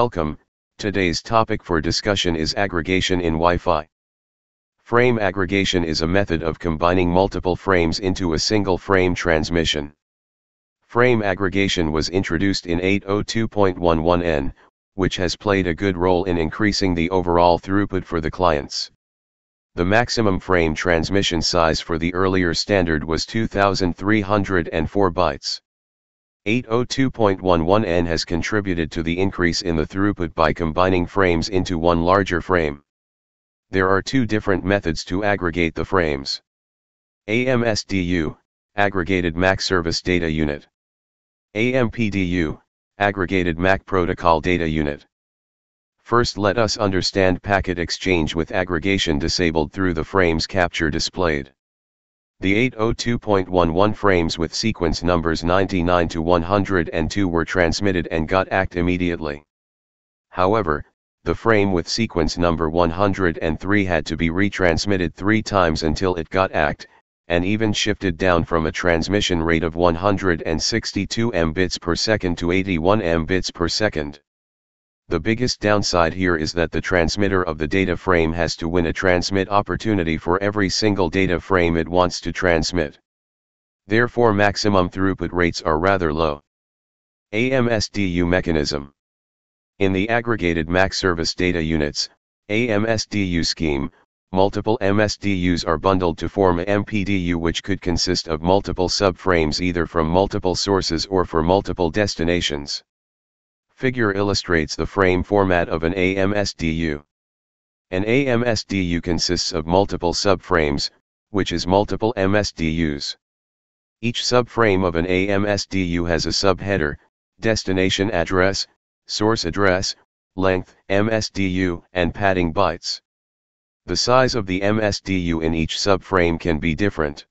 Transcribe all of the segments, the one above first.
Welcome, today's topic for discussion is aggregation in Wi-Fi. Frame aggregation is a method of combining multiple frames into a single frame transmission. Frame aggregation was introduced in 802.11n, which has played a good role in increasing the overall throughput for the clients. The maximum frame transmission size for the earlier standard was 2304 bytes. 802.11n has contributed to the increase in the throughput by combining frames into one larger frame. There are two different methods to aggregate the frames. AMSDU, Aggregated MAC Service Data Unit. AMPDU, Aggregated MAC Protocol Data Unit. First let us understand packet exchange with aggregation disabled through the frames capture displayed. The 802.11 frames with sequence numbers 99 to 102 were transmitted and got ACT immediately. However, the frame with sequence number 103 had to be retransmitted three times until it got ACT, and even shifted down from a transmission rate of 162 mbits per second to 81 mbits per second. The biggest downside here is that the transmitter of the data frame has to win a transmit opportunity for every single data frame it wants to transmit. Therefore maximum throughput rates are rather low. AMSDU mechanism. In the aggregated MAC service data units, AMSDU scheme, multiple MSDUs are bundled to form a MPDU which could consist of multiple subframes either from multiple sources or for multiple destinations figure illustrates the frame format of an AMSDU. An AMSDU consists of multiple subframes, which is multiple MSDUs. Each subframe of an AMSDU has a subheader, destination address, source address, length, MSDU, and padding bytes. The size of the MSDU in each subframe can be different.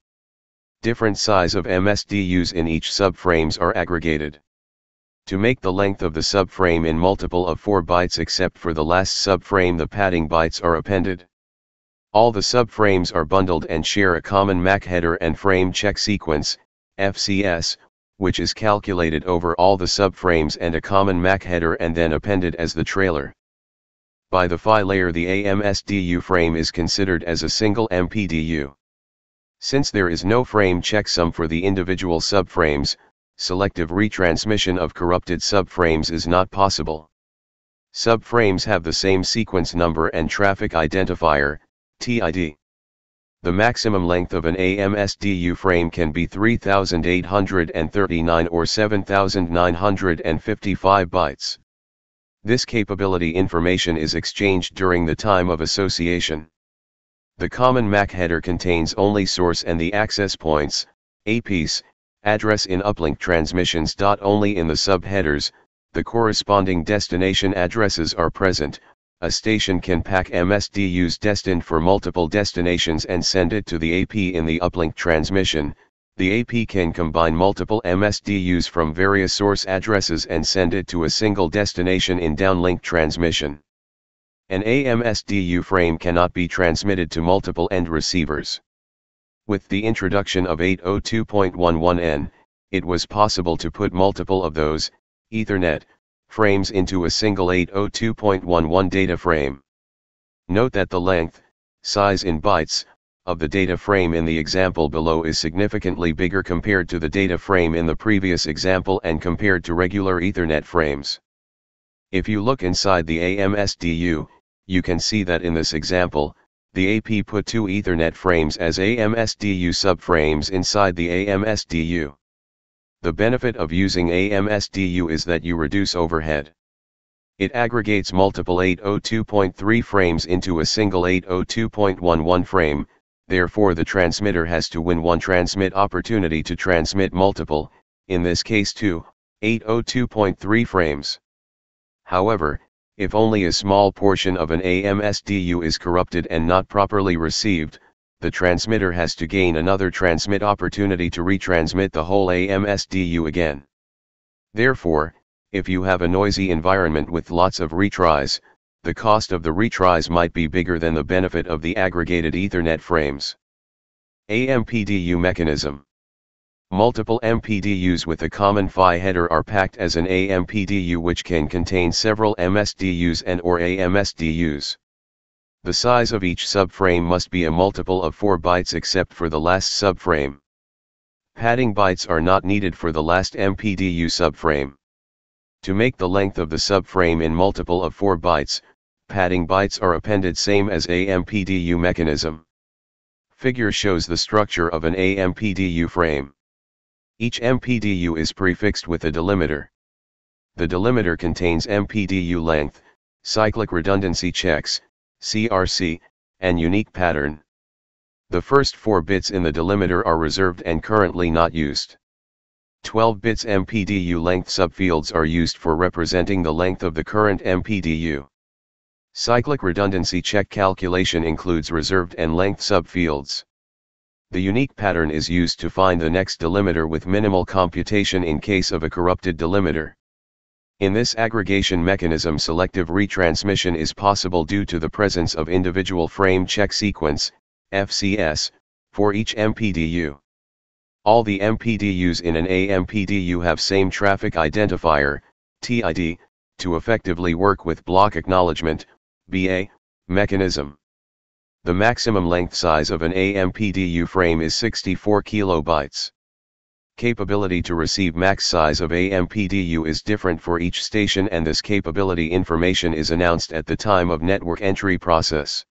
Different size of MSDUs in each subframes are aggregated. To make the length of the subframe in multiple of 4 bytes except for the last subframe the padding bytes are appended. All the subframes are bundled and share a common MAC header and frame check sequence, FCS, which is calculated over all the subframes and a common MAC header and then appended as the trailer. By the PHY layer the AMSDU frame is considered as a single MPDU. Since there is no frame checksum for the individual subframes, selective retransmission of corrupted subframes is not possible. Subframes have the same sequence number and traffic identifier, TID. The maximum length of an AMSDU frame can be 3,839 or 7,955 bytes. This capability information is exchanged during the time of association. The common MAC header contains only source and the access points, APs, address in uplink transmissions. Only in the subheaders, the corresponding destination addresses are present, a station can pack MSDUs destined for multiple destinations and send it to the AP in the uplink transmission, the AP can combine multiple MSDUs from various source addresses and send it to a single destination in downlink transmission. An AMSDU frame cannot be transmitted to multiple end receivers. With the introduction of 802.11n, it was possible to put multiple of those, Ethernet, frames into a single 802.11 data frame. Note that the length, size in bytes, of the data frame in the example below is significantly bigger compared to the data frame in the previous example and compared to regular Ethernet frames. If you look inside the AMSDU, you can see that in this example, the AP put two Ethernet frames as AMSDU subframes inside the AMSDU. The benefit of using AMSDU is that you reduce overhead. It aggregates multiple 802.3 frames into a single 802.11 frame, therefore the transmitter has to win one transmit opportunity to transmit multiple, in this case two, 802.3 frames. However, if only a small portion of an AMSDU is corrupted and not properly received, the transmitter has to gain another transmit opportunity to retransmit the whole AMSDU again. Therefore, if you have a noisy environment with lots of retries, the cost of the retries might be bigger than the benefit of the aggregated Ethernet frames. AMPDU mechanism Multiple MPDUs with a common PHY header are packed as an AMPDU which can contain several MSDUs and or AMSDUs. The size of each subframe must be a multiple of 4 bytes except for the last subframe. Padding bytes are not needed for the last MPDU subframe. To make the length of the subframe in multiple of 4 bytes, padding bytes are appended same as AMPDU mechanism. Figure shows the structure of an AMPDU frame. Each MPDU is prefixed with a delimiter. The delimiter contains MPDU length, cyclic redundancy checks, CRC, and unique pattern. The first four bits in the delimiter are reserved and currently not used. 12 bits MPDU length subfields are used for representing the length of the current MPDU. Cyclic redundancy check calculation includes reserved and length subfields the unique pattern is used to find the next delimiter with minimal computation in case of a corrupted delimiter. In this aggregation mechanism selective retransmission is possible due to the presence of individual frame check sequence, FCS, for each MPDU. All the MPDUs in an AMPDU have same traffic identifier, TID, to effectively work with block acknowledgement, BA, mechanism. The maximum length size of an AMPDU frame is 64 kilobytes. Capability to receive max size of AMPDU is different for each station and this capability information is announced at the time of network entry process.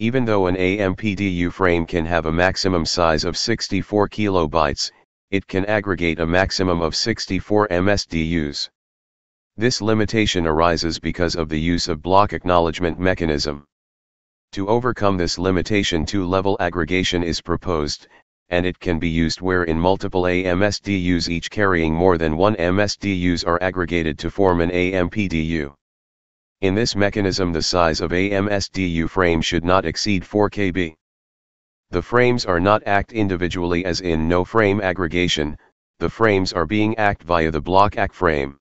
Even though an AMPDU frame can have a maximum size of 64 kilobytes, it can aggregate a maximum of 64 MSDUs. This limitation arises because of the use of block acknowledgement mechanism. To overcome this limitation two-level aggregation is proposed, and it can be used wherein multiple AMSDUs each carrying more than one MSDUs are aggregated to form an AMPDU. In this mechanism the size of AMSDU frame should not exceed 4 KB. The frames are not act individually as in no frame aggregation, the frames are being act via the block act frame.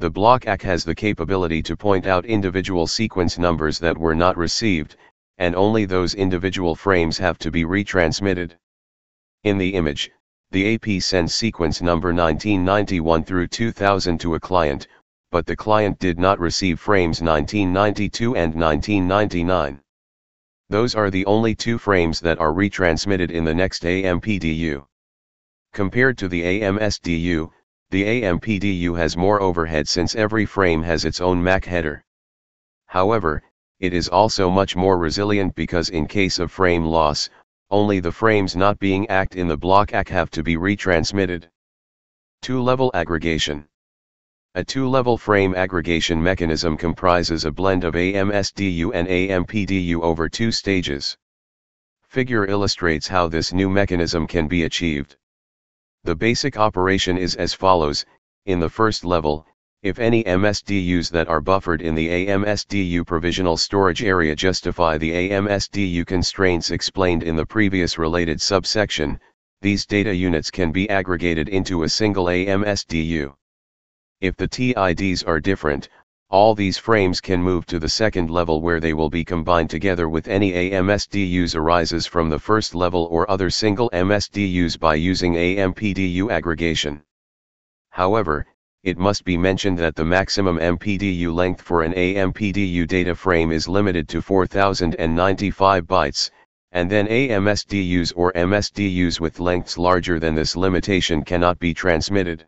The block ACK has the capability to point out individual sequence numbers that were not received, and only those individual frames have to be retransmitted. In the image, the AP sends sequence number 1991 through 2000 to a client, but the client did not receive frames 1992 and 1999. Those are the only two frames that are retransmitted in the next AMPDU. Compared to the AMSDU, the AMPDU has more overhead since every frame has its own MAC header. However, it is also much more resilient because in case of frame loss, only the frames not being ACT in the block ACK have to be retransmitted. Two-level aggregation. A two-level frame aggregation mechanism comprises a blend of AMSDU and AMPDU over two stages. Figure illustrates how this new mechanism can be achieved. The basic operation is as follows, in the first level, if any MSDUs that are buffered in the AMSDU provisional storage area justify the AMSDU constraints explained in the previous related subsection, these data units can be aggregated into a single AMSDU. If the TIDs are different, all these frames can move to the second level where they will be combined together with any AMSDUs arises from the first level or other single MSDUs by using AMPDU aggregation. However, it must be mentioned that the maximum MPDU length for an AMPDU data frame is limited to 4095 bytes, and then AMSDUs or MSDUs with lengths larger than this limitation cannot be transmitted.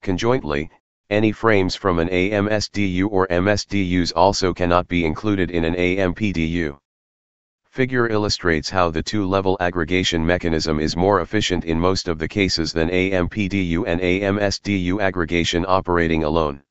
Conjointly, any frames from an AMSDU or MSDUs also cannot be included in an AMPDU. Figure illustrates how the two-level aggregation mechanism is more efficient in most of the cases than AMPDU and AMSDU aggregation operating alone.